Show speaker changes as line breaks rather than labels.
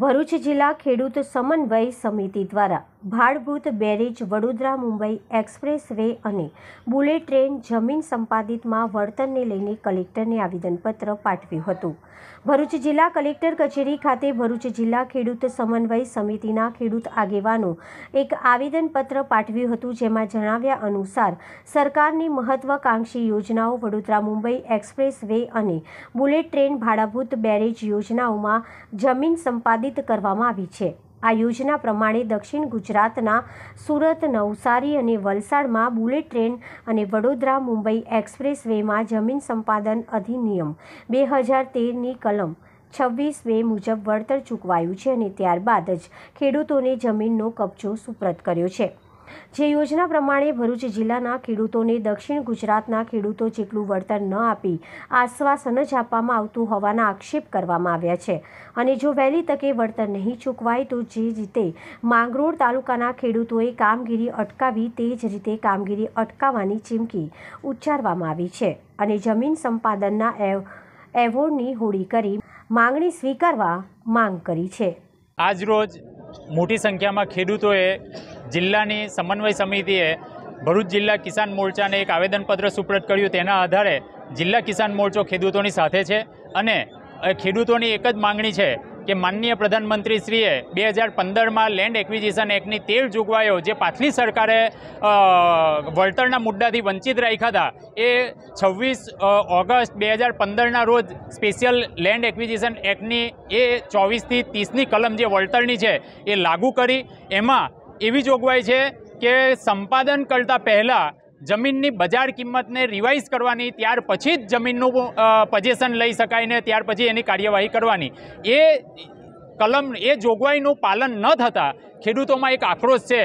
ભરૂચ જિલ્લા ખેડૂત સમન્વય સમિતિ દ્વારા Bhadbhut barrage Vadodara Mumbai express way અને બુલેટ ટ્રેન જમીન સંપાદિતમાં વળતરને લઈને કલેક્ટરને આવેદનપત્ર પાઠવ્યું હતું ભરૂચ જિલ્લા કલેક્ટર કચેરી ખાતે ભરૂચ જિલ્લા ખેડૂત સમન્વય સમિતિના ખેડૂત આગેવાનો એક આવેદનપત્ર પાઠવ્યું હતું જેમાં જણાવ્યા અનુસાર સરકારની મહત્વાકાંક્ષી યોજનાઓ વડોદરા મુંબઈ એક્સપ્રેસ વે અને બુલેટ ટ્રેન ભાડાભૂત બેરેજ યોજનાઓમાં જમીન સંપાદિત કરવામાં આવી છે આ યોજના પ્રમાણે દક્ષિણ ગુજરાતના સુરત નવસારી અને વલસાડમાં બુલેટ ટ્રેન અને વડોદરા મુંબઈ એક્સપ્રેસવેમાં જમીન સંપાદન અધિનિયમ બે હજાર તેરની કલમ છવ્વીસ બે મુજબ વળતર ચૂકવાયું છે અને ત્યારબાદ જ ખેડૂતોને જમીનનો કબજો સુપ્રત કર્યો છે જે યોજના પ્રમાણે ભરૂચ જિલ્લાના ખેડૂતોને દક્ષિણ ગુજરાતના ખેડૂતો જેટલું વળતર ન આપી આશ્વાસન જ આપવામાં આવતું હોવાના આક્ષેપ કરવામાં આવ્યા છે અને જો વહેલી તકે વળતર નહીં ચૂકવાય તો જે રીતે માંગરોળ તાલુકાના ખેડૂતોએ કામગીરી અટકાવી તે જ રીતે કામગીરી અટકાવવાની ચીમકી ઉચ્ચારવામાં આવી છે અને જમીન સંપાદનના એવોર્ડની હોડી કરી માંગણી સ્વીકારવા માંગ કરી છે
આજરોજ મોટી સંખ્યામાં ખેડૂતોએ જિલ્લાની સમન્વય સમિતિએ ભરૂચ જિલ્લા કિસાન મોરચાને એક આવેદનપત્ર સુપ્રત કર્યું તેના આધારે જિલ્લા કિસાન મોરચો ખેડૂતોની સાથે છે અને ખેડૂતોની એક જ માંગણી છે કે માનનીય પ્રધાનમંત્રીશ્રીએ બે હજાર પંદરમાં લેન્ડ એક્વિઝિશન એક્ટની તેર જોગવાઈઓ જે પાછલી સરકારે વળતરના મુદ્દાથી વંચિત રાખ્યા હતા એ છવ્વીસ ઓગસ્ટ બે હજાર પંદરના રોજ સ્પેશિયલ લેન્ડ એક્વિઝિશન એક્ટની એ ચોવીસથી ત્રીસની કલમ જે વળતરની છે એ લાગુ કરી એમાં એવી જોગવાઈ છે કે સંપાદન કરતાં પહેલાં જમીનની બજાર કિંમતને રિવાઇઝ કરવાની ત્યાર પછી જ જમીનનું પજેશન લઈ શકાય ને ત્યાર પછી એની કાર્યવાહી કરવાની એ કલમ એ જોગવાઈનું પાલન ન થતાં ખેડૂતોમાં એક આક્રોશ છે